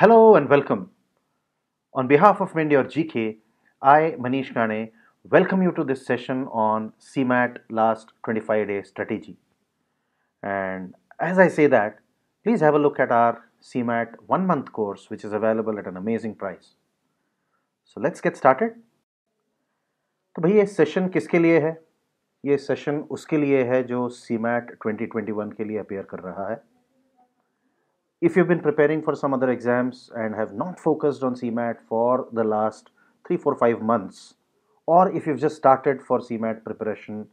Hello and welcome. On behalf of Mendy or GK, I, Manish Kane, welcome you to this session on CMAT last 25 day strategy. And as I say that, please have a look at our CMAT one month course, which is available at an amazing price. So let's get started. तो भाई ये session किसके लिए है ये session उसके लिए है जो सीमैट 2021 के लिए अपेयर कर रहा है if you've been preparing for some other exams and have not focused on CMAT for the last three, four, five months, or if you've just started for CMAT preparation,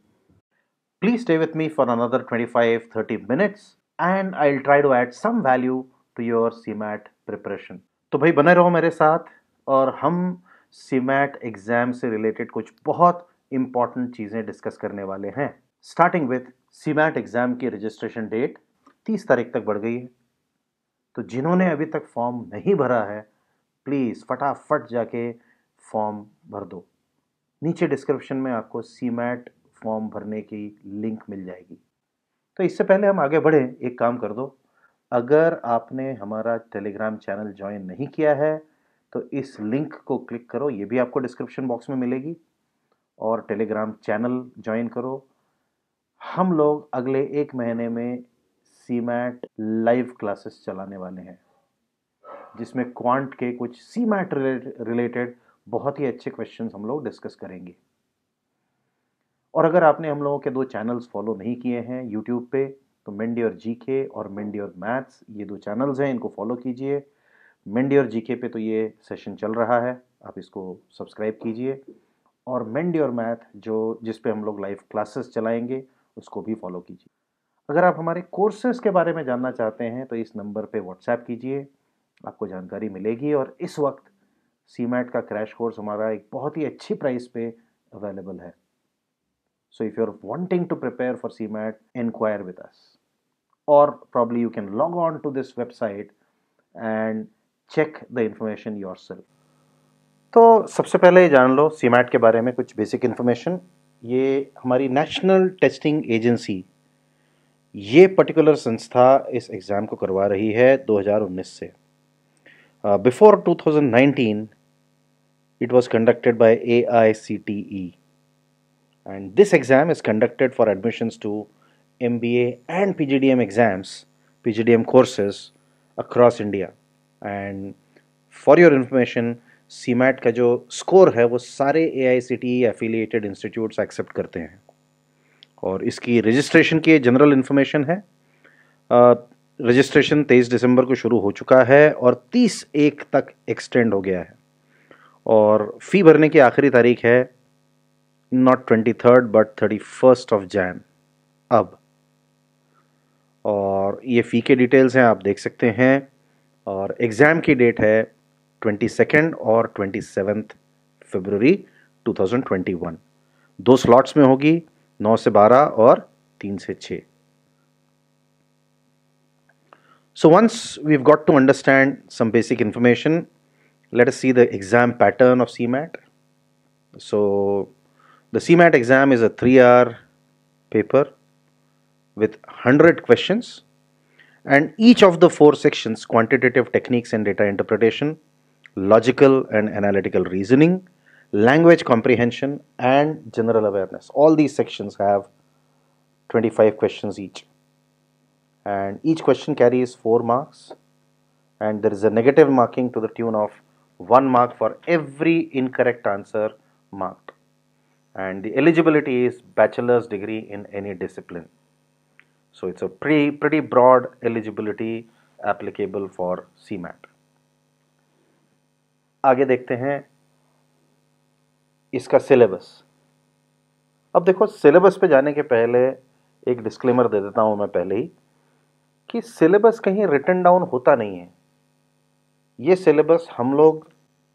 please stay with me for another 25 30 minutes and I'll try to add some value to your CMAT preparation. So, भाई बने रहो मेरे साथ और हम CMAT exam से related कुछ बहुत important चीज़ें discuss करने वाले हैं स्टार्टिंग विथ CMAT exam की registration date, 30 तारीख तक बढ़ गई है तो जिन्होंने अभी तक फॉर्म नहीं भरा है प्लीज़ फटाफट जाके फॉर्म भर दो नीचे डिस्क्रिप्शन में आपको सीमैट फॉर्म भरने की लिंक मिल जाएगी तो इससे पहले हम आगे बढ़ें एक काम कर दो अगर आपने हमारा टेलीग्राम चैनल ज्वाइन नहीं किया है तो इस लिंक को क्लिक करो ये भी आपको डिस्क्रिप्शन बॉक्स में मिलेगी और टेलीग्राम चैनल ज्वाइन करो हम लोग अगले एक महीने में सीमैट लाइव क्लासेस चलाने वाले हैं जिसमें क्वांट के कुछ मैट रिलेटेड बहुत ही अच्छे क्वेश्चंस हम लोग डिस्कस करेंगे और अगर आपने हम लोगों के दो चैनल्स फॉलो नहीं किए हैं यूट्यूब पे तो मेंडी और जीके और मेंडी और मैथ्स ये दो चैनल्स हैं इनको फॉलो कीजिए मेंडी और जीके पे तो ये सेशन चल रहा है आप इसको सब्सक्राइब कीजिए और मेंडी और मैथ जो जिसपे हम लोग लाइव क्लासेस चलाएंगे उसको भी फॉलो कीजिए अगर आप हमारे कोर्सेज के बारे में जानना चाहते हैं तो इस नंबर पे व्हाट्सएप कीजिए आपको जानकारी मिलेगी और इस वक्त सी का क्रैश कोर्स हमारा एक बहुत ही अच्छी प्राइस पे अवेलेबल है so if you are wanting to prepare for C MAT enquire with us और probably you can log on to this website and check the information your तो सबसे पहले जान लो सीमैट के बारे में कुछ बेसिक इन्फॉर्मेशन ये हमारी नेशनल टेस्टिंग एजेंसी ये पर्टिकुलर संस्था इस एग्ज़ाम को करवा रही है 2019 से before 2019 it was conducted by A I C T E and this exam is conducted for admissions to M B and P G D M exams P G D M courses across India and for your information CMAT का जो score है वो सारे A I C T E affiliated institutes accept करते हैं और इसकी registration की जनरल इन्फॉर्मेशन है रजिस्ट्रेशन तेईस दिसंबर को शुरू हो चुका है और तीस एक तक एक्सटेंड हो गया है और फ़ी भरने की आखिरी तारीख है not twenty third but thirty first of Jan अब और ये फ़ी के डिटेल्स हैं आप देख सकते हैं और एग्ज़ाम की डेट है ट्वेंटी सेकेंड और twenty seventh February two thousand twenty one दो स्लॉट्स में होगी 9 से 12 और 3 से 6. So once we've got to understand some basic information, let us see the exam pattern of CMAT. So the CMAT exam is a three-hour paper with 100 questions and each of the four sections, quantitative techniques and data interpretation, logical and analytical reasoning, language comprehension and general awareness all these sections have 25 questions each and each question carries 4 marks and there is a negative marking to the tune of 1 mark for every incorrect answer marked and the eligibility is bachelor's degree in any discipline so it's a pretty pretty broad eligibility applicable for CMAT आगे देखते हैं इसका syllabus अब देखो syllabus पे जाने के पहले एक डिस्क्लेमर दे देता हूँ मैं पहले ही कि सिलेबस कहीं रिटर्न डाउन होता नहीं है ये सिलेबस हम लोग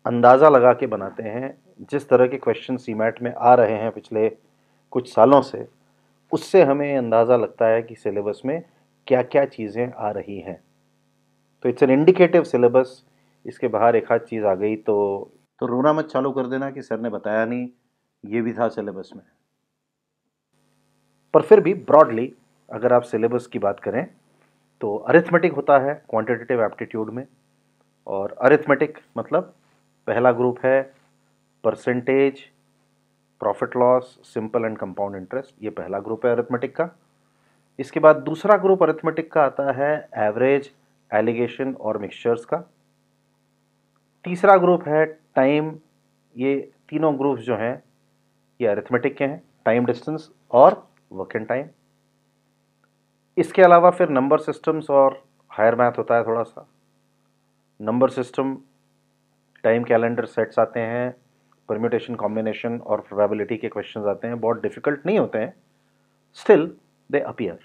अंदाज़ा लगा के बनाते हैं जिस तरह के क्वेश्चन सीमेंट में आ रहे हैं पिछले कुछ सालों से उससे हमें अंदाज़ा लगता है कि सिलेबस में क्या क्या चीज़ें आ रही हैं तो इट्स एन इंडिकेटिव सिलेबस इसके बाहर एक आध चीज़ आ गई तो तो रोना मत चालू कर देना कि सर ने बताया नहीं ये भी था सिलेबस में पर फिर भी ब्रॉडली अगर आप सिलेबस की बात करें तो अरिथमेटिक होता है क्वांटिटेटिव एप्टीट्यूड में और अरिथमेटिक मतलब पहला ग्रुप है percentage profit loss simple and compound interest ये पहला ग्रुप है अरिथमेटिक का इसके बाद दूसरा ग्रुप अरिथमेटिक का आता है एवरेज एलिगेशन और मिक्सचर्स का तीसरा ग्रुप है टाइम ये तीनों ग्रुप्स जो हैं ये अरिथमेटिक के हैं टाइम डिस्टेंस और वर्क एंड टाइम इसके अलावा फिर नंबर सिस्टम्स और हायर मैथ होता है थोड़ा सा number system time calendar sets आते हैं परम्यूटेशन कॉम्बिनेशन और प्रोबेबिलिटी के क्वेश्चंस आते हैं बहुत डिफ़िकल्ट नहीं होते हैं स्टिल दे अपियर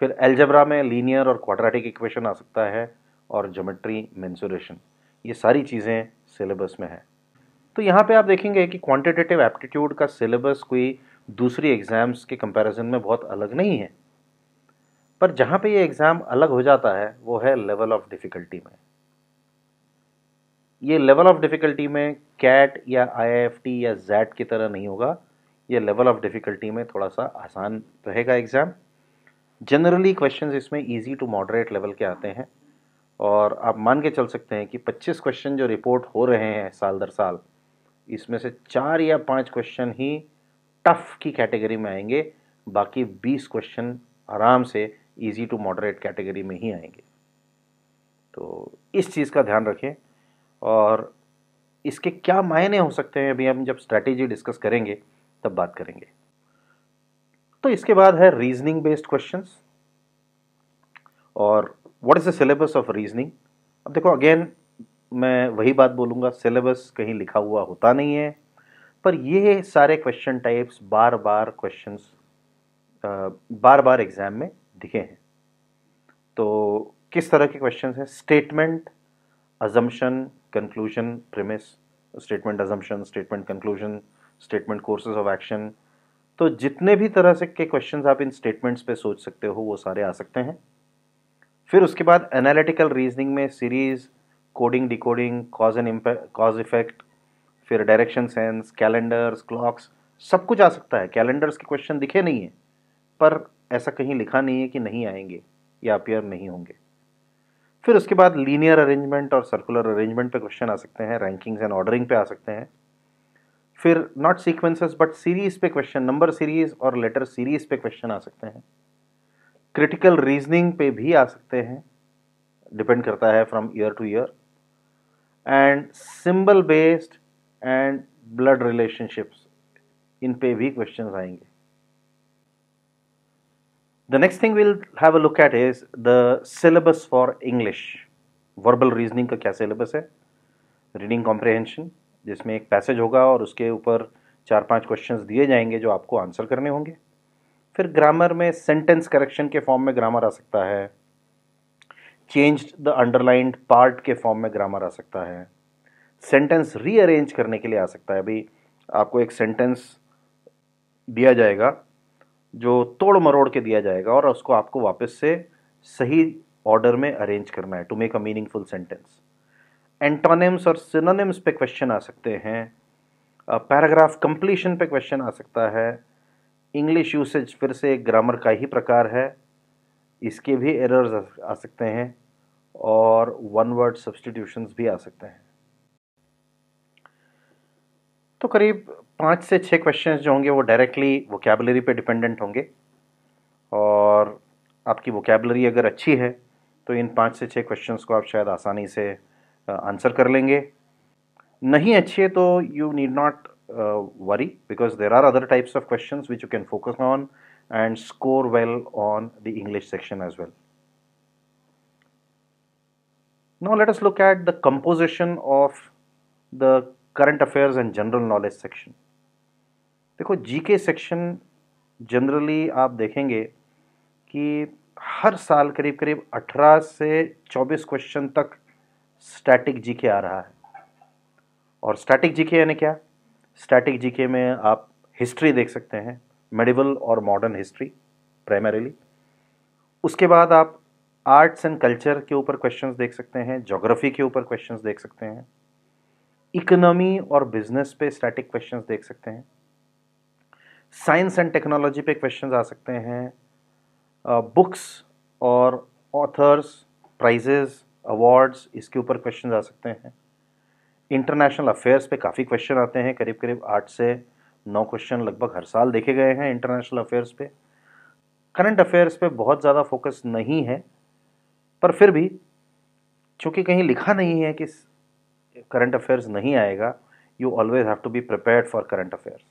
फिर एल्जबरा में लीनियर और क्वाड्रेटिक इक्वेशन आ सकता है और जोमेट्री मेंसुरेशन ये सारी चीज़ें सिलेबस में है तो यहाँ पे आप देखेंगे कि क्वांटिटेटिव एप्टीट्यूड का सिलेबस कोई दूसरी एग्ज़ाम्स के कंपैरिजन में बहुत अलग नहीं है पर जहाँ पे ये एग्ज़ाम अलग हो जाता है वो है लेवल ऑफ डिफ़िकल्टी में ये लेवल ऑफ डिफ़िकल्टी में कैट या आई या जैट की तरह नहीं होगा ये लेवल ऑफ डिफ़िकल्टी में थोड़ा सा आसान रहेगा एग्ज़ाम जनरली क्वेश्चंस इसमें इजी टू मॉडरेट लेवल के आते हैं और आप मान के चल सकते हैं कि 25 क्वेश्चन जो रिपोर्ट हो रहे हैं साल दर साल इसमें से चार या पाँच क्वेश्चन ही टफ़ की कैटेगरी में आएंगे बाकी 20 क्वेश्चन आराम से इजी टू मॉडरेट कैटेगरी में ही आएंगे तो इस चीज़ का ध्यान रखें और इसके क्या मायने हो सकते हैं अभी हम जब स्ट्रैटेजी डिस्कस करेंगे तब बात करेंगे तो इसके बाद है रीजनिंग बेस्ड क्वेश्चंस और what is the syllabus of reasoning अब देखो अगेन मैं वही बात बोलूँगा सिलेबस कहीं लिखा हुआ होता नहीं है पर ये सारे क्वेश्चन टाइप्स बार बार क्वेश्चन बार बार एग्ज़ाम में दिखे हैं तो किस तरह के क्वेश्चन हैं statement assumption conclusion premise statement assumption statement conclusion statement courses of action तो जितने भी तरह से के क्वेश्चंस आप इन स्टेटमेंट्स पे सोच सकते हो वो सारे आ सकते हैं फिर उसके बाद एनालिटिकल रीजनिंग में series coding decoding cause and cause effect फिर डायरेक्शन सेंस कैलेंडर्स क्लॉक्स सब कुछ आ सकता है कैलेंडर्स के क्वेश्चन दिखे नहीं है पर ऐसा कहीं लिखा नहीं है कि नहीं आएंगे या अपियर नहीं होंगे फिर उसके बाद लीनियर अरेंजमेंट और सर्कुलर अरेंजमेंट पे क्वेश्चन आ सकते हैं रैंकिंग्स एंड ऑर्डरिंग पे आ सकते हैं फिर नॉट सीक्वेंसेस बट सीरीज पे क्वेश्चन नंबर सीरीज और लेटर सीरीज पे क्वेश्चन आ सकते हैं क्रिटिकल रीजनिंग पे भी आ सकते हैं डिपेंड करता है from year to year and symbol based and blood relationships इन पे भी क्वेश्चन आएंगे the next thing will have a look at is the syllabus for English verbal reasoning का क्या सिलेबस है रीडिंग कॉम्प्रिहेंशन जिसमें एक पैसेज होगा और उसके ऊपर चार पांच क्वेश्चंस दिए जाएंगे जो आपको आंसर करने होंगे फिर ग्रामर में सेंटेंस करेक्शन के फॉर्म में ग्रामर आ सकता है चेंज द अंडरलाइंड पार्ट के फॉर्म में ग्रामर आ सकता है सेंटेंस रीअरेंज करने के लिए आ सकता है अभी आपको एक सेंटेंस दिया जाएगा जो तोड़ मरोड़ के दिया जाएगा और उसको आपको वापस से सही ऑर्डर में अरेंज करना है to make a meaningful sentence antonyms और सिनोनिम्स पे क्वेश्चन आ सकते हैं पैराग्राफ कंप्लीशन पे क्वेश्चन आ सकता है इंग्लिश यूसेज फिर से एक ग्रामर का ही प्रकार है इसके भी एरर्स आ सकते हैं और वन वर्ड सब्सटीट्यूशंस भी आ सकते हैं तो करीब पाँच से छः क्वेश्चंस जो होंगे वो डायरेक्टली वोकेबलरी पे डिपेंडेंट होंगे और आपकी वोकेबलरी अगर अच्छी है तो इन पाँच से छः क्वेश्चंस को आप शायद आसानी से आंसर कर लेंगे नहीं अच्छी है तो you need not uh, worry because there are other types of questions which you can focus on and score well on the English section as well. Now let us look at the composition of the current affairs and general knowledge section. देखो GK section generally आप देखेंगे कि हर साल करीब करीब 18 से 24 question तक static GK आ रहा है और स्टैटिक जीके यानी क्या स्टैटिक जीके में आप हिस्ट्री देख सकते हैं मेडिवल और मॉडर्न हिस्ट्री प्राइमरीली उसके बाद आप आर्ट्स एंड कल्चर के ऊपर क्वेश्चंस देख सकते हैं जोग्राफी के ऊपर क्वेश्चंस देख सकते हैं इकोनॉमी और बिजनेस पे स्टैटिक क्वेश्चंस देख सकते हैं साइंस एंड टेक्नोलॉजी पे क्वेश्चंस आ सकते हैं बुक्स और ऑथर्स प्राइजेज अवार्ड्स इसके ऊपर क्वेश्चंस आ सकते हैं इंटरनेशनल अफेयर्स पे काफ़ी क्वेश्चन आते हैं करीब करीब आठ से नौ क्वेश्चन लगभग हर साल देखे गए हैं इंटरनेशनल अफेयर्स पे करंट अफेयर्स पे बहुत ज़्यादा फोकस नहीं है पर फिर भी चूँकि कहीं लिखा नहीं है कि करंट अफेयर्स नहीं आएगा you always have to be prepared for current affairs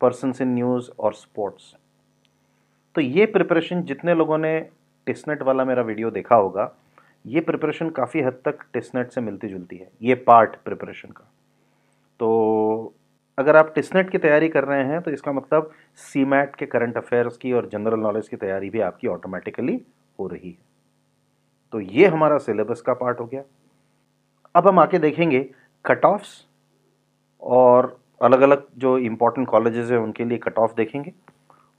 persons in news और स्पोर्ट्स तो ये प्रिपरेशन जितने लोगों ने टिस्नेट वाला मेरा वीडियो देखा होगा ये प्रिपरेशन काफ़ी हद तक टिस्नेट से मिलती जुलती है ये पार्ट प्रिपरेशन का तो अगर आप टिस्नेट की तैयारी कर रहे हैं तो इसका मतलब सी के करंट अफेयर्स की और जनरल नॉलेज की तैयारी भी आपकी ऑटोमेटिकली हो रही है तो ये हमारा सिलेबस का पार्ट हो गया अब हम आके देखेंगे कट ऑफ्स और अलग अलग जो इम्पोर्टेंट कॉलेजेस हैं उनके लिए कट ऑफ देखेंगे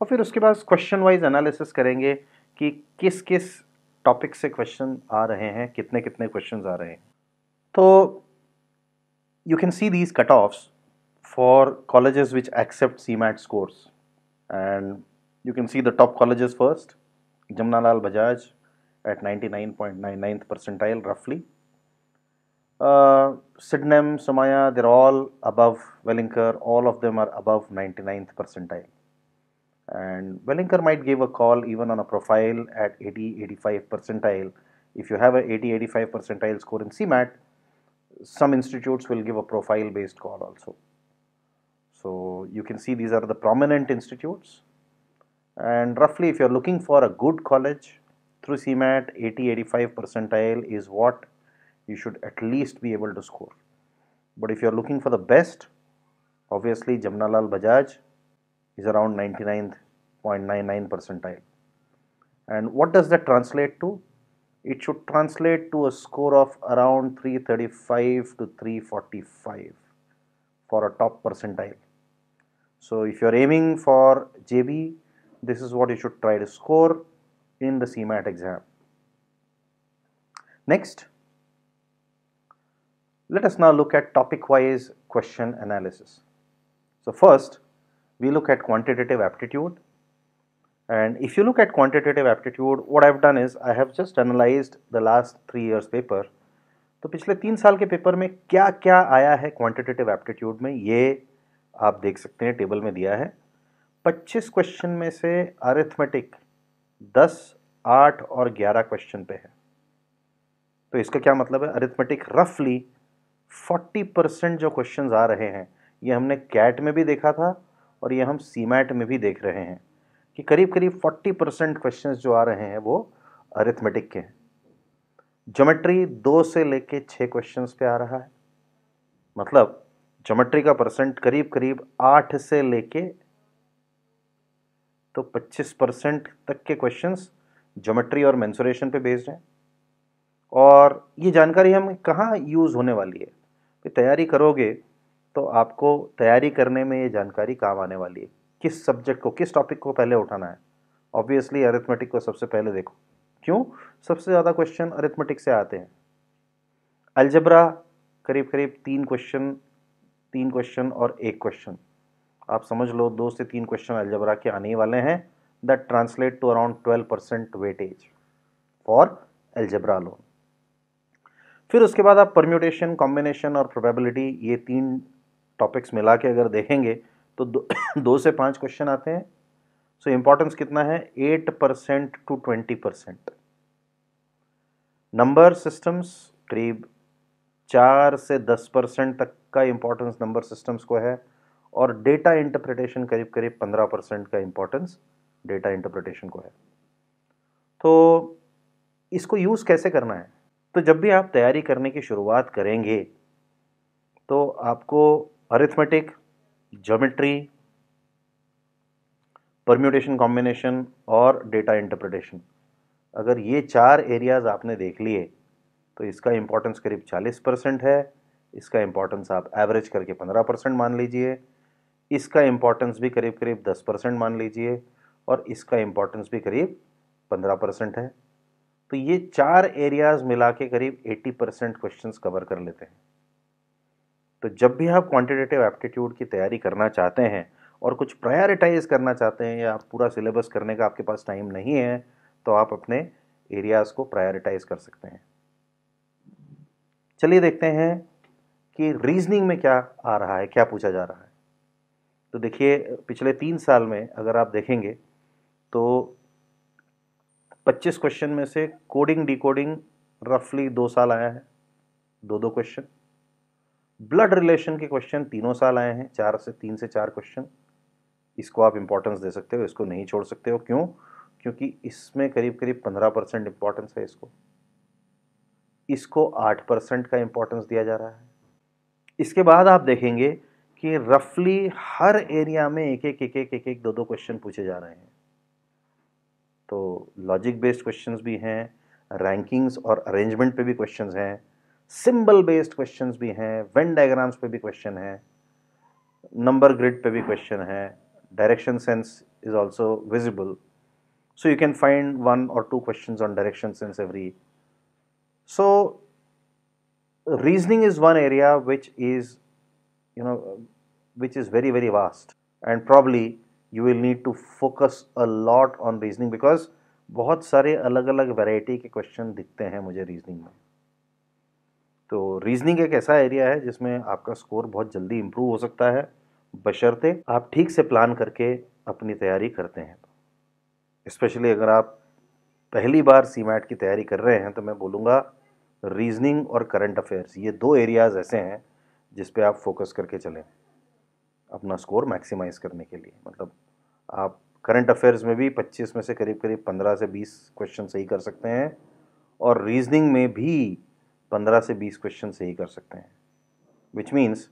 और फिर उसके बाद क्वेश्चन वाइज एनालिसिस करेंगे कि किस किस टॉपिक से क्वेश्चन आ रहे हैं कितने कितने क्वेश्चन आ रहे हैं तो you can see these cut offs for college which accept C MAT scores and you can see the top college first Jamnalal Bajaj at ninety nine point nine ninth percentile रफली Sydenham Somaiya there all above Welingkar all of them are above ninety ninth percentile and Wellinker might give a call even on a profile at 80 85 percentile if you have a 80 85 percentile score in CMAT some institutes will give a profile based call also so you can see these are the prominent institutes and roughly if you are looking for a good college through CMAT 80 85 percentile is what you should at least be able to score but if you are looking for the best obviously Jamnalal Bajaj is around 99.99 percentile. And what does that translate to? It should translate to a score of around 335 to 345 for a top percentile. So if you are aiming for JB, this is what you should try to score in the CMAT exam. Next, let us now look at topic wise question analysis. So first, we look at quantitative aptitude and if you look at quantitative aptitude what I've done is I have just analyzed the last three years paper तो पिछले तीन साल के paper में क्या क्या आया है क्वांटिटेटिव एप्टीट्यूड में ये आप देख सकते हैं टेबल में दिया है 25 क्वेश्चन में से अरिथमेटिक 10, 8 और 11 क्वेश्चन पे है तो इसका क्या मतलब है अरिथमेटिक रफली 40 परसेंट जो क्वेश्चन आ रहे हैं ये हमने कैट में भी देखा था और ये हम सीमैट में भी देख रहे हैं कि करीब करीब 40 परसेंट क्वेश्चन जो आ रहे हैं वो अरिथमेटिक के हैं जोमेट्री दो से लेके छः क्वेश्चन पे आ रहा है मतलब जोमेट्री का परसेंट करीब करीब आठ से लेके तो 25 परसेंट तक के क्वेश्चंस जोमेट्री और मैंसुरेशन पे बेस्ड हैं और ये जानकारी हम कहाँ यूज़ होने वाली है तैयारी करोगे तो आपको तैयारी करने में ये जानकारी काम आने वाली है किस सब्जेक्ट को किस टॉपिक को पहले उठाना है ऑब्वियसली अरिथमेटिक को सबसे पहले देखो क्यों सबसे ज़्यादा क्वेश्चन अरिथमेटिक से आते हैं अलजबरा करीब करीब तीन क्वेश्चन तीन क्वेश्चन और एक क्वेश्चन आप समझ लो दो से तीन क्वेश्चन अलजबरा के आने वाले हैं that translate to around twelve percent weightage for algebra alone फिर उसके बाद आप परम्यूटेशन कॉम्बिनेशन और प्रोबेबिलिटी ये तीन टॉपिक्स मिला के अगर देखेंगे तो दो, दो से पाँच क्वेश्चन आते हैं सो so, इम्पोर्टेंस कितना है eight percent to twenty percent number systems करीब चार से दस परसेंट तक का इम्पोर्टेंस नंबर सिस्टम्स को है और डेटा इंटरप्रिटेशन करीब करीब पंद्रह परसेंट का इम्पोर्टेंस डेटा इंटरप्रिटेशन को है तो इसको यूज़ कैसे करना है तो जब भी आप तैयारी करने की शुरुआत करेंगे तो आपको अरिथमेटिक जोमेट्री परम्यूटेशन कॉम्बिनेशन और डेटा इंटरप्रिटेशन अगर ये चार एरियाज आपने देख लिए तो इसका इंपॉर्टेंस करीब 40 परसेंट है इसका इंपॉर्टेंस आप एवरेज करके 15 परसेंट मान लीजिए इसका इंपॉर्टेंस भी करीब करीब 10 परसेंट मान लीजिए और इसका इंपॉर्टेंस भी करीब 15 परसेंट है तो ये चार एरियाज मिला के करीब 80 परसेंट क्वेश्चन कवर कर लेते हैं तो जब भी आप क्वांटिटेटिव एप्टीट्यूड की तैयारी करना चाहते हैं और कुछ प्रायोरिटाइज करना चाहते हैं या पूरा सिलेबस करने का आपके पास टाइम नहीं है तो आप अपने एरियाज़ को प्रायोरिटाइज कर सकते हैं चलिए देखते हैं कि रीजनिंग में क्या आ रहा है क्या पूछा जा रहा है तो देखिए पिछले तीन साल में अगर आप देखेंगे तो 25 क्वेश्चन में से कोडिंग डिकोडिंग रफली दो साल आया है दो दो क्वेश्चन ब्लड रिलेशन के क्वेश्चन तीनों साल आए हैं चार से तीन से चार क्वेश्चन इसको आप इंपॉर्टेंस दे सकते हो इसको नहीं छोड़ सकते हो क्यों क्योंकि इसमें करीब करीब पंद्रह परसेंट इंपॉर्टेंस है इसको इसको आठ परसेंट का इंपॉर्टेंस दिया जा रहा है इसके बाद आप देखेंगे कि रफली हर एरिया में एक एक एक एक एक एक दो दो क्वेश्चन पूछे जा रहे हैं तो लॉजिक बेस्ड क्वेश्चंस भी हैं रैंकिंग्स और अरेंजमेंट पे भी क्वेश्चंस हैं सिंबल बेस्ड क्वेश्चन भी हैं वेन डायग्राम्स पे भी क्वेश्चन है नंबर ग्रिड पे भी क्वेश्चन है direction sense is also visible so you can find one और two question on direction sense every so reasoning is one area which is you know which is very very vast and probably you will need to focus a lot on reasoning because बहुत सारे अलग अलग variety के question दिखते हैं मुझे reasoning में तो रीजनिंग एक ऐसा एरिया है जिसमें आपका स्कोर बहुत जल्दी इम्प्रूव हो सकता है बशर्ते आप ठीक से प्लान करके अपनी तैयारी करते हैं स्पेशली अगर आप पहली बार सीमैट की तैयारी कर रहे हैं तो मैं बोलूँगा रीजनिंग और करंट अफेयर्स ये दो एरियाज़ ऐसे हैं जिस पे आप फोकस करके चलें अपना स्कोर मैक्सिमाइज करने के लिए मतलब आप करंट अफेयर्स में भी 25 में से करीब करीब 15 से 20 क्वेश्चन सही कर सकते हैं और रीजनिंग में भी पंद्रह से बीस क्वेश्चन से ही कर सकते हैं which means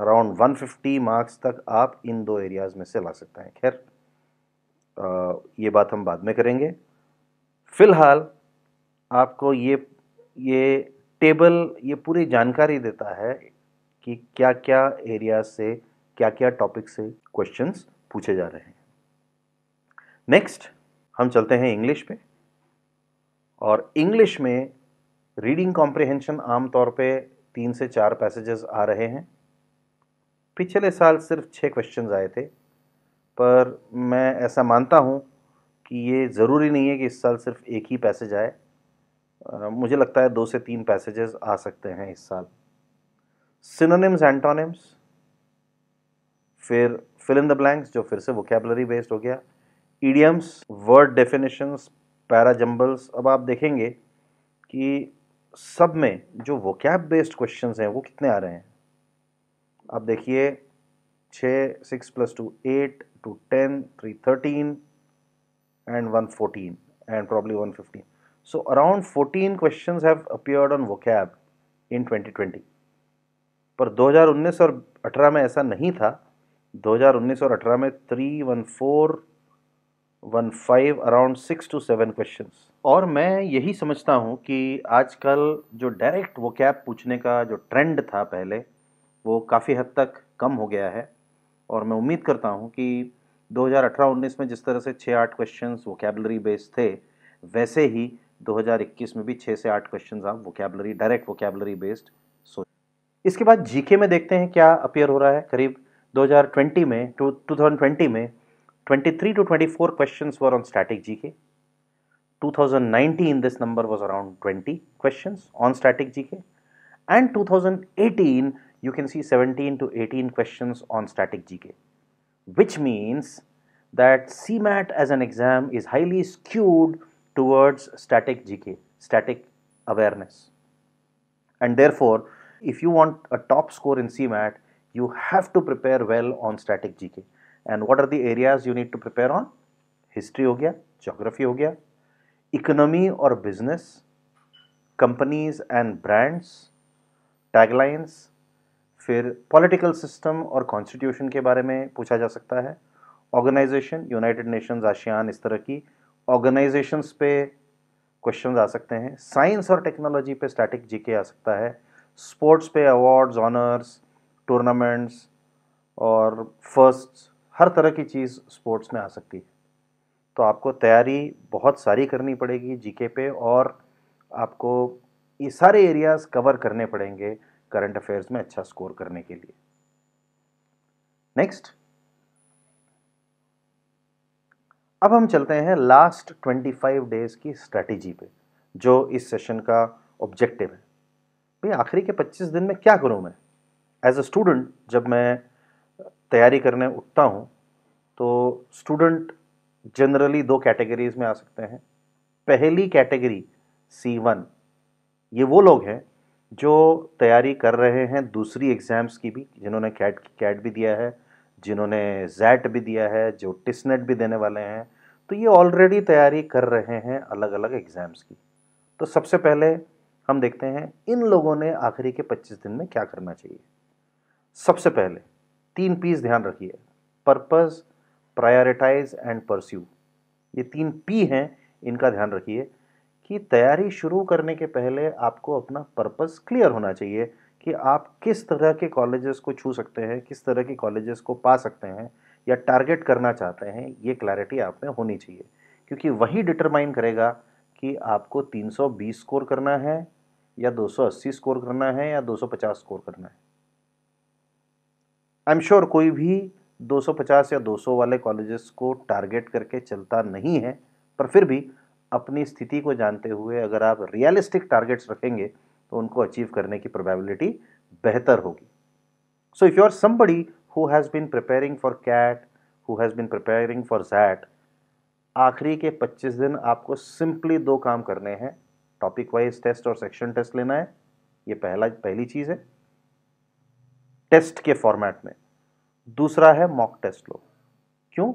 around one fifty marks तक आप इन दो एरियाज़ में से ला सकते हैं खैर ये बात हम बाद में करेंगे फ़िलहाल आपको ये ये टेबल ये पूरी जानकारी देता है कि क्या क्या एरिया से क्या क्या टॉपिक से क्वेश्चंस पूछे जा रहे हैं नेक्स्ट हम चलते हैं इंग्लिश पे और इंग्लिश में रीडिंग कॉम्प्रिहेंशन आमतौर पे तीन से चार पैसेजेस आ रहे हैं पिछले साल सिर्फ छः क्वेश्चन आए थे पर मैं ऐसा मानता हूँ कि ये ज़रूरी नहीं है कि इस साल सिर्फ एक ही पैसेज आए मुझे लगता है दो से तीन पैसेजेस आ सकते हैं इस साल सिनोनिम्स एंटोनिम्स फिर फिल इन द ब्लैंक्स जो फिर से वोकेबलरी बेस्ड हो गया ईडियम्स वर्ड डेफिनेशंस पैराजम्बल्स अब आप देखेंगे कि सब में जो वोकैब बेस्ड क्वेश्चन हैं वो कितने आ रहे हैं आप देखिए छः six plus two eight two ten three thirteen and one fourteen and probably one fifteen so around fourteen question have appeared on vocab in twenty twenty पर 2019 और 18 में ऐसा नहीं था 2019 और 18 में three one four one five around six two seven questions और मैं यही समझता हूँ कि आजकल जो डायरेक्ट वो कैब पूछने का जो ट्रेंड था पहले वो काफ़ी हद तक कम हो गया है और मैं उम्मीद करता हूँ कि 2018-19 में जिस तरह से छः आठ क्वेश्चन वोकेबलरी बेस्ड थे वैसे ही 2021 में भी छः से आठ क्वेश्चन आप वोकेबलरी डायरेक्ट वोकेबलरी बेस्ड सोच इसके बाद जीके में देखते हैं क्या अपियर हो रहा है करीब 2020 में टू टू में 23 to 24 questions were on static GK 2019 this number was around 20 questions on static GK and 2018 you can see 17 to 18 questions on static GK which means that CMAT as an exam is highly skewed towards static GK, static awareness. And therefore, if you want a top score in CMAT, you have to prepare well on static GK. And what are the areas you need to prepare on? History ho gaya, geography ho gaya, economy और business companies and brands taglines फिर political system और constitution के बारे में पूछा जा सकता है ऑर्गेनाइजेशन यूनाइटेड नेशंस आशियान इस तरह की ऑर्गेनाइजेशंस पे क्वेश्चन आ सकते हैं साइंस और टेक्नोलॉजी पे स्टैटिक जीके आ सकता है स्पोर्ट्स पे अवार्ड्स ऑनर्स टूर्नामेंट्स और फर्स्ट हर तरह की चीज़ स्पोर्ट्स में आ सकती है तो आपको तैयारी बहुत सारी करनी पड़ेगी जीके पे और आपको ये सारे एरियाज कवर करने पड़ेंगे करंट अफेयर्स में अच्छा स्कोर करने के लिए नेक्स्ट अब हम चलते हैं लास्ट 25 डेज की स्ट्रैटेजी पे जो इस सेशन का ऑब्जेक्टिव है भाई आखिरी के 25 दिन में क्या करूं मैं एज अ स्टूडेंट जब मैं तैयारी करने उठता हूं तो स्टूडेंट जनरली दो कैटेगरीज में आ सकते हैं पहली कैटेगरी सी वन ये वो लोग हैं जो तैयारी कर रहे हैं दूसरी एग्ज़ाम्स की भी जिन्होंने कैट कैट भी दिया है जिन्होंने जैट भी दिया है जो टिसनेट भी देने वाले हैं तो ये ऑलरेडी तैयारी कर रहे हैं अलग अलग एग्ज़ाम्स की तो सबसे पहले हम देखते हैं इन लोगों ने आखिरी के 25 दिन में क्या करना चाहिए सबसे पहले तीन पीस ध्यान रखिए पर्पज़ प्रायोरिटाइज एंड परस्यू ये तीन पी हैं इनका ध्यान रखिए कि तैयारी शुरू करने के पहले आपको अपना पर्पस क्लियर होना चाहिए कि आप किस तरह के कॉलेजेस को छू सकते हैं किस तरह के कॉलेजेस को पा सकते हैं या टारगेट करना चाहते हैं ये क्लैरिटी आप में होनी चाहिए क्योंकि वही डिटरमाइन करेगा कि आपको 320 स्कोर करना है या 280 स्कोर करना है या 250 स्कोर करना है आई एम श्योर कोई भी 250 या 200 वाले कॉलेजेस को टारगेट करके चलता नहीं है पर फिर भी अपनी स्थिति को जानते हुए अगर आप रियलिस्टिक टारगेट्स रखेंगे तो उनको अचीव करने की प्रोबेबिलिटी बेहतर होगी so if you are somebody who has been preparing for CAT who has been preparing for XAT आखिरी के 25 दिन आपको सिंपली दो काम करने हैं टॉपिक वाइज टेस्ट और सेक्शन टेस्ट लेना है ये पहला पहली चीज़ है टेस्ट के फॉर्मेट में दूसरा है मॉक टेस्ट लो क्यों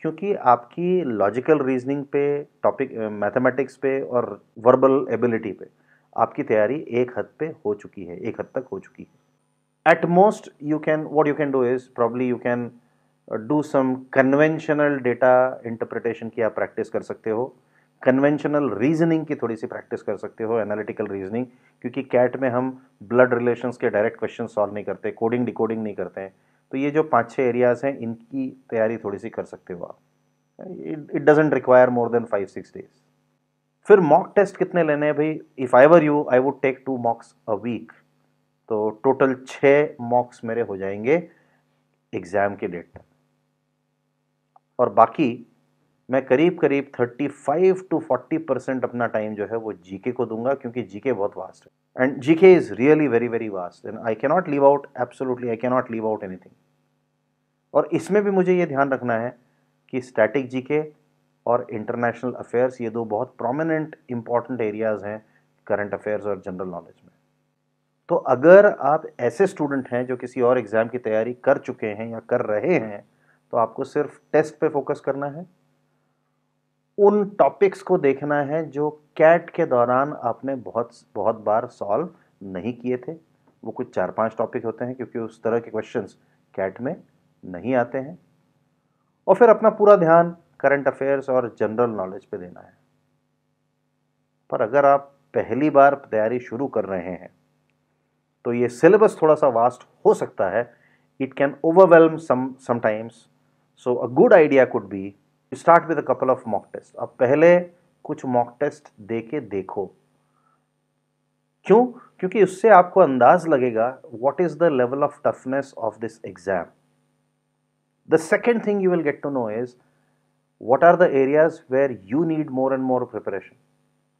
क्योंकि आपकी लॉजिकल रीजनिंग पे टॉपिक मैथमेटिक्स पे और वर्बल एबिलिटी पे आपकी तैयारी एक हद पे हो चुकी है एक हद तक हो चुकी है at most you can what you can do is probably you can do some conventional data interpretation की आप प्रैक्टिस कर सकते हो कन्वेंशनल रीजनिंग की थोड़ी सी प्रैक्टिस कर सकते हो एनालिटिकल रीजनिंग क्योंकि कैट में हम ब्लड रिलेशंस के डायरेक्ट क्वेश्चन सॉल्व नहीं करते कोडिंग डिकोडिंग नहीं करते हैं तो ये जो पाँच छः एरियाज़ हैं इनकी तैयारी थोड़ी सी कर सकते हो आप it doesn't require more than five six days फिर मॉक टेस्ट कितने लेने हैं भाई if I were you I would take two mocks a week तो टोटल छः मॉक्स मेरे हो जाएंगे एग्ज़ाम के डेट और बाकी मैं करीब करीब thirty five to forty percent अपना टाइम जो है वो जीके को दूंगा क्योंकि जीके बहुत वास्ट है and GK is really very very vast and I cannot leave out absolutely I cannot leave out anything और इसमें भी मुझे ये ध्यान रखना है कि स्टैटिक के और इंटरनेशनल अफेयर्स ये दो बहुत प्रोमिनेंट इम्पॉर्टेंट एरियाज़ हैं करंट अफेयर्स और जनरल नॉलेज में तो अगर आप ऐसे स्टूडेंट हैं जो किसी और एग्ज़ाम की तैयारी कर चुके हैं या कर रहे हैं तो आपको सिर्फ टेस्ट पे फोकस करना है उन टॉपिक्स को देखना है जो कैट के दौरान आपने बहुत बहुत बार सॉल्व नहीं किए थे वो कुछ चार पांच टॉपिक होते हैं क्योंकि उस तरह के क्वेश्चंस कैट में नहीं आते हैं और फिर अपना पूरा ध्यान करंट अफेयर्स और जनरल नॉलेज पे देना है पर अगर आप पहली बार तैयारी शुरू कर रहे हैं तो ये सिलेबस थोड़ा सा वास्ट हो सकता है it can overwhelm sometimes so a good idea could be start with a couple of mock test आप पहले कुछ मॉक टेस्ट दे के देखो क्यों क्योंकि उससे आपको अंदाज लगेगा what is the level of toughness of this exam The second thing you will get to know is what are the areas where you need more and more preparation.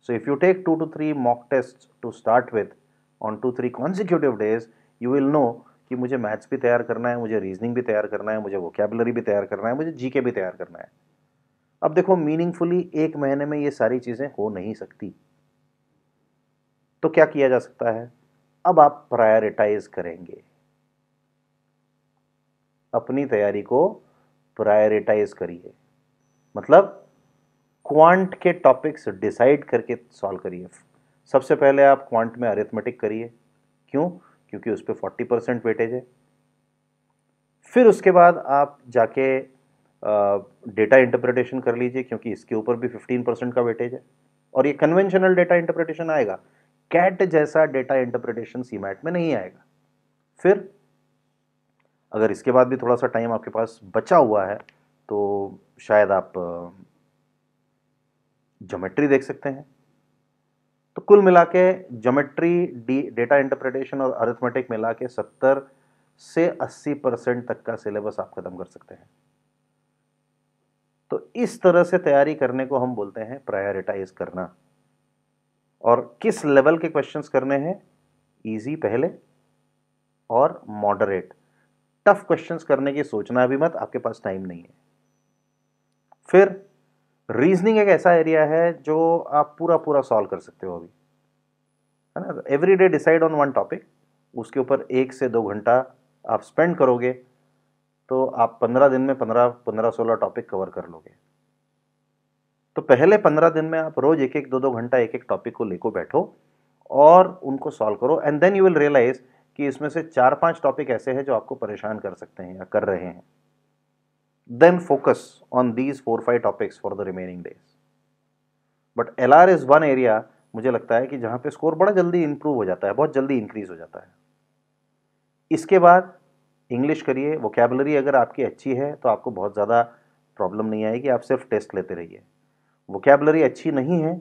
So if you take 2 to 3 mock tests to start with on 2 3 consecutive days, you will know कि मुझे maths भी तैयार करना है मुझे reasoning भी तैयार करना है मुझे वोकेबलरी भी तैयार करना है मुझे जीके भी तैयार करना है अब देखो मीनिंगफुली एक महीने में ये सारी चीज़ें हो नहीं सकती तो क्या किया जा सकता है अब आप प्रायोरिटाइज करेंगे अपनी तैयारी को प्रायोरिटाइज करिए मतलब क्वांट के टॉपिक्स डिसाइड करके सॉल्व करिए सबसे पहले आप क्वांट में अरिथमेटिक करिए क्यों क्योंकि उस पर फोर्टी परसेंट वेटेज है फिर उसके बाद आप जाके डेटा इंटरप्रिटेशन कर लीजिए क्योंकि इसके ऊपर भी फिफ्टीन परसेंट का वेटेज है और ये कन्वेंशनल डेटा इंटरप्रिटेशन आएगा कैट जैसा डेटा इंटरप्रिटेशन सीमैट में नहीं आएगा फिर अगर इसके बाद भी थोड़ा सा टाइम आपके पास बचा हुआ है तो शायद आप जोमेट्री देख सकते हैं तो कुल मिला के जोमेट्री डी डेटा इंटरप्रिटेशन और अरिथमेटिक मिला के सत्तर से अस्सी परसेंट तक का सिलेबस आप ख़त्म कर सकते हैं तो इस तरह से तैयारी करने को हम बोलते हैं प्रायोरिटाइज करना और किस लेवल के क्वेश्चंस करने हैं इजी पहले और मॉडरेट टफ क्वेश्चंस करने की सोचना भी मत आपके पास टाइम नहीं है फिर रीजनिंग एक ऐसा एरिया है जो आप पूरा पूरा सॉल्व कर सकते हो अभी है ना every day decide on one topic उसके ऊपर एक से दो घंटा आप स्पेंड करोगे तो आप पंद्रह दिन में पंद्रह पंद्रह सोलह टॉपिक कवर कर लोगे तो पहले पंद्रह दिन में आप रोज एक एक दो दो घंटा एक एक टॉपिक को लेकर बैठो और उनको सॉल्व करो and then you will realise कि इसमें से चार पांच टॉपिक ऐसे हैं जो आपको परेशान कर सकते हैं या कर रहे हैं focus on these four five topics for the remaining days but L R is one area मुझे लगता है कि जहां पे स्कोर बड़ा जल्दी इंप्रूव हो जाता है बहुत जल्दी इंक्रीज हो जाता है इसके बाद इंग्लिश करिए वोकेबलरी अगर आपकी अच्छी है तो आपको बहुत ज़्यादा प्रॉब्लम नहीं आएगी आप सिर्फ टेस्ट लेते रहिए वोकेबलरी अच्छी नहीं है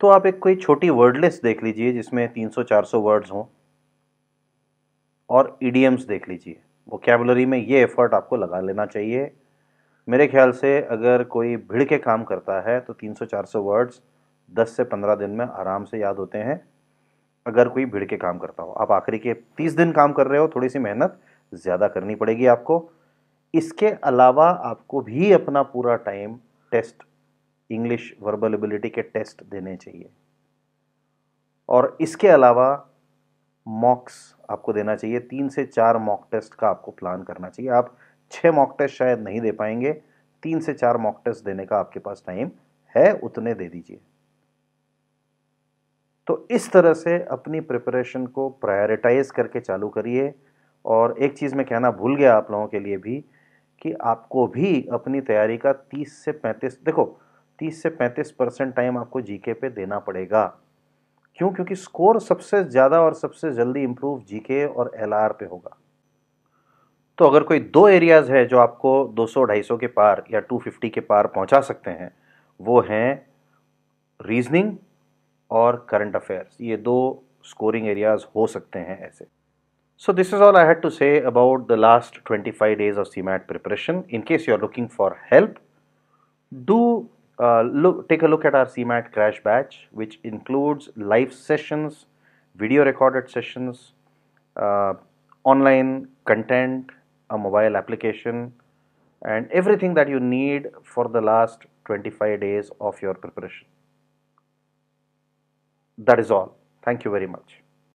तो आप एक कोई छोटी वर्ड लिस्ट देख लीजिए जिसमें 300-400 वर्ड्स हों और ईडीएम्स e देख लीजिए वोकेबलरी में ये एफर्ट आपको लगा लेना चाहिए मेरे ख्याल से अगर कोई भिड़ के काम करता है तो 300-400 वर्ड्स 10 से 15 दिन में आराम से याद होते हैं अगर कोई भिड़ के काम करता हो आप आखिरी के 30 दिन काम कर रहे हो थोड़ी सी मेहनत ज़्यादा करनी पड़ेगी आपको इसके अलावा आपको भी अपना पूरा time test English verbal ability के टेस्ट देने चाहिए और इसके अलावा मॉक्स आपको देना चाहिए तीन से चार मॉक टेस्ट का आपको प्लान करना चाहिए आप छः मॉक टेस्ट शायद नहीं दे पाएंगे तीन से चार मॉक टेस्ट देने का आपके पास टाइम है उतने दे दीजिए तो इस तरह से अपनी प्रिपरेशन को प्रायोरिटाइज करके चालू करिए और एक चीज़ मैं कहना भूल गया आप लोगों के लिए भी कि आपको भी अपनी तैयारी का 30 से 35 देखो 30 से 35 परसेंट टाइम आपको जीके पे देना पड़ेगा क्यों क्योंकि स्कोर सबसे ज़्यादा और सबसे जल्दी इम्प्रूव जीके और एल पे होगा तो अगर कोई दो एरियाज़ है जो आपको 200 250 के पार या 250 के पार पहुंचा सकते हैं वो हैं रीजनिंग और करंट अफेयर्स ये दो स्कोरिंग एरियाज़ हो सकते हैं ऐसे so this is all I had to say about the last 25 days of CMAT preparation in case you are looking for help do Uh, look, take a look at our CMAT crash batch, which includes live sessions, video recorded sessions, uh, online content, a mobile application, and everything that you need for the last 25 days of your preparation. That is all. Thank you very much.